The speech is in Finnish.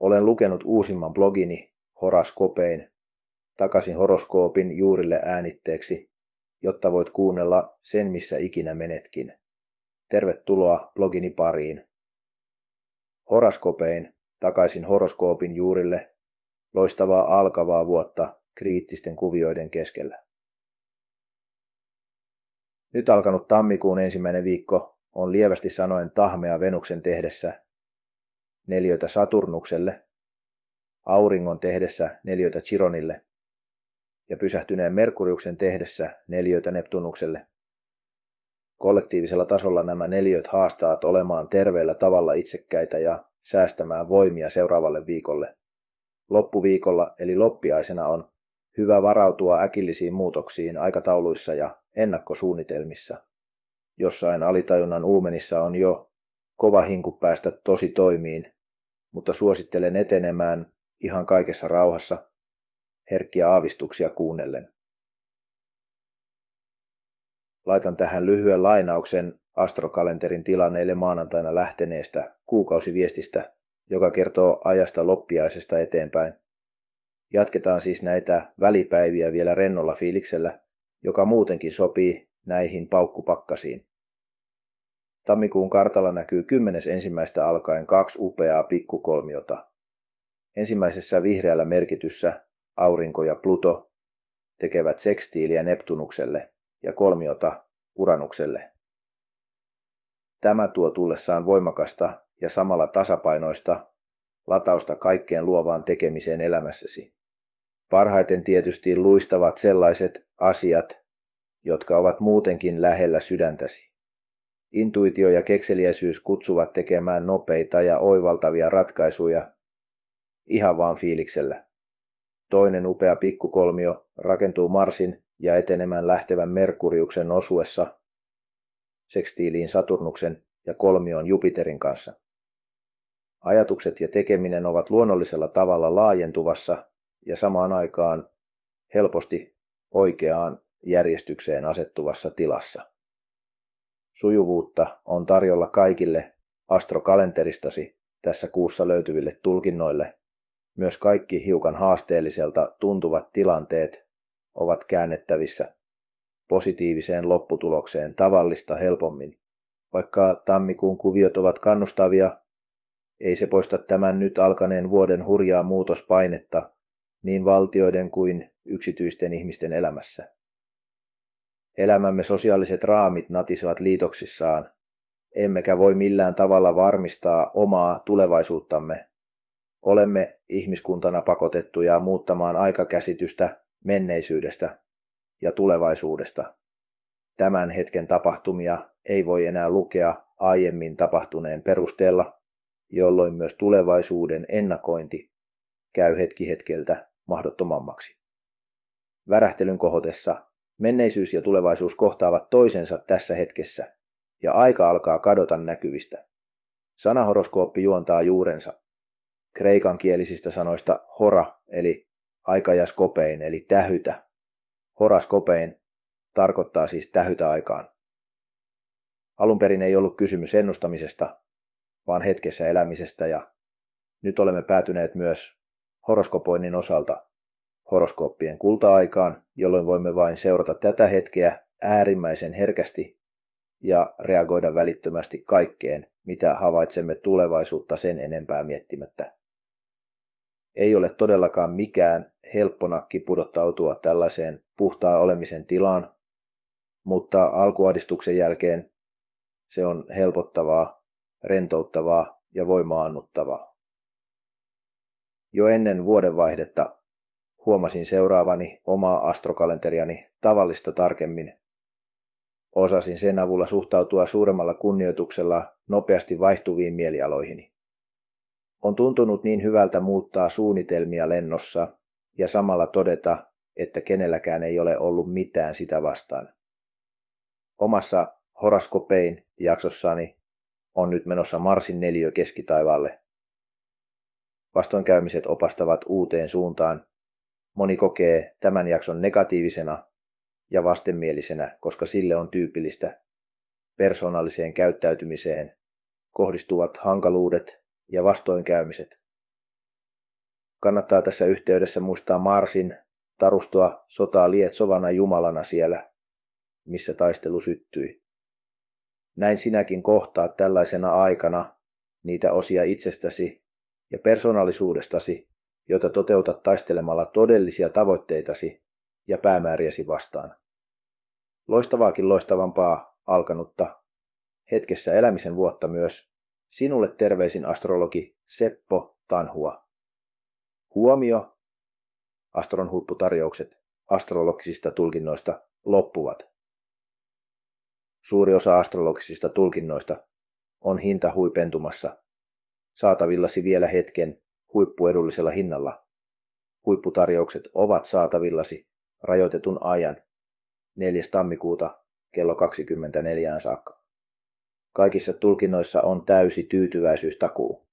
Olen lukenut uusimman blogini Horaskopein takaisin horoskoopin juurille äänitteeksi, jotta voit kuunnella sen, missä ikinä menetkin. Tervetuloa blogini pariin. Horaskopein takaisin horoskoopin juurille loistavaa alkavaa vuotta kriittisten kuvioiden keskellä. Nyt alkanut tammikuun ensimmäinen viikko on lievästi sanoen tahmea Venuksen tehdessä neliötä Saturnukselle, auringon tehdessä neliötä Chironille ja pysähtyneen Merkuriuksen tehdessä neliötä Neptunukselle. Kollektiivisella tasolla nämä neljöt haastaat olemaan terveellä tavalla itsekkäitä ja säästämään voimia seuraavalle viikolle. Loppuviikolla eli loppiaisena on hyvä varautua äkillisiin muutoksiin aikatauluissa ja ennakkosuunnitelmissa. Jossain alitajunnan uumenissa on jo kova hinku päästä tosi toimiin mutta suosittelen etenemään ihan kaikessa rauhassa, herkkiä aavistuksia kuunnellen. Laitan tähän lyhyen lainauksen astrokalenterin tilanneille maanantaina lähteneestä kuukausiviestistä, joka kertoo ajasta loppiaisesta eteenpäin. Jatketaan siis näitä välipäiviä vielä rennolla fiiliksellä, joka muutenkin sopii näihin paukkupakkasiin. Tammikuun kartalla näkyy 10.1. alkaen kaksi upeaa pikkukolmiota. Ensimmäisessä vihreällä merkityssä aurinko ja Pluto tekevät sekstiiliä Neptunukselle ja kolmiota Uranukselle. Tämä tuo tullessaan voimakasta ja samalla tasapainoista latausta kaikkeen luovaan tekemiseen elämässäsi. Parhaiten tietysti luistavat sellaiset asiat, jotka ovat muutenkin lähellä sydäntäsi. Intuitio ja kekseliäisyys kutsuvat tekemään nopeita ja oivaltavia ratkaisuja ihan vaan fiiliksellä. Toinen upea pikkukolmio rakentuu Marsin ja etenemään lähtevän Merkuriuksen osuessa sekstiiliin Saturnuksen ja kolmioon Jupiterin kanssa. Ajatukset ja tekeminen ovat luonnollisella tavalla laajentuvassa ja samaan aikaan helposti oikeaan järjestykseen asettuvassa tilassa sujuvuutta on tarjolla kaikille astrokalenteristasi tässä kuussa löytyville tulkinnoille. Myös kaikki hiukan haasteelliselta tuntuvat tilanteet ovat käännettävissä positiiviseen lopputulokseen tavallista helpommin. Vaikka tammikuun kuviot ovat kannustavia, ei se poista tämän nyt alkaneen vuoden hurjaa muutospainetta niin valtioiden kuin yksityisten ihmisten elämässä. Elämämme sosiaaliset raamit natisevat liitoksissaan, emmekä voi millään tavalla varmistaa omaa tulevaisuuttamme. Olemme ihmiskuntana pakotettuja muuttamaan aikakäsitystä menneisyydestä ja tulevaisuudesta. Tämän hetken tapahtumia ei voi enää lukea aiemmin tapahtuneen perusteella, jolloin myös tulevaisuuden ennakointi käy hetki hetkeltä mahdottomammaksi. Värähtelyn kohotessa Menneisyys ja tulevaisuus kohtaavat toisensa tässä hetkessä, ja aika alkaa kadota näkyvistä. Sanahoroskooppi juontaa juurensa. Kreikan kielisistä sanoista hora, eli aika ja skopein, eli tähytä. Horaskopein tarkoittaa siis tähytä aikaan. Alun perin ei ollut kysymys ennustamisesta, vaan hetkessä elämisestä ja nyt olemme päätyneet myös horoskopoinnin osalta horoskooppien kulta-aikaan, jolloin voimme vain seurata tätä hetkeä äärimmäisen herkästi ja reagoida välittömästi kaikkeen, mitä havaitsemme tulevaisuutta sen enempää miettimättä. Ei ole todellakaan mikään helpponakki pudottautua tällaiseen puhtaan olemisen tilaan, mutta alkuadistuksen jälkeen se on helpottavaa, rentouttavaa ja voimaannuttavaa. Jo ennen vuodenvaihdetta huomasin seuraavani omaa astrokalenteriani tavallista tarkemmin. Osasin sen avulla suhtautua suuremmalla kunnioituksella nopeasti vaihtuviin mielialoihini. On tuntunut niin hyvältä muuttaa suunnitelmia lennossa ja samalla todeta, että kenelläkään ei ole ollut mitään sitä vastaan. Omassa horoskopein jaksossani on nyt menossa Marsin neljö keskitaivaalle. Vastoinkäymiset opastavat uuteen suuntaan Moni kokee tämän jakson negatiivisena ja vastenmielisenä, koska sille on tyypillistä persoonalliseen käyttäytymiseen kohdistuvat hankaluudet ja vastoinkäymiset. Kannattaa tässä yhteydessä muistaa Marsin tarustua sotaa lietsovana jumalana siellä, missä taistelu syttyi. Näin sinäkin kohtaat tällaisena aikana niitä osia itsestäsi ja persoonallisuudestasi, jota toteutat taistelemalla todellisia tavoitteitasi ja päämääriäsi vastaan. Loistavaakin loistavampaa alkanutta hetkessä elämisen vuotta myös sinulle terveisin astrologi Seppo Tanhua. Huomio, astron huipputarjoukset astrologisista tulkinnoista loppuvat. Suuri osa astrologisista tulkinnoista on hinta huipentumassa. Saatavillasi vielä hetken huippuedullisella hinnalla. Huipputarjoukset ovat saatavillasi rajoitetun ajan 4. tammikuuta kello 24 saakka. Kaikissa tulkinnoissa on täysi tyytyväisyystakuu.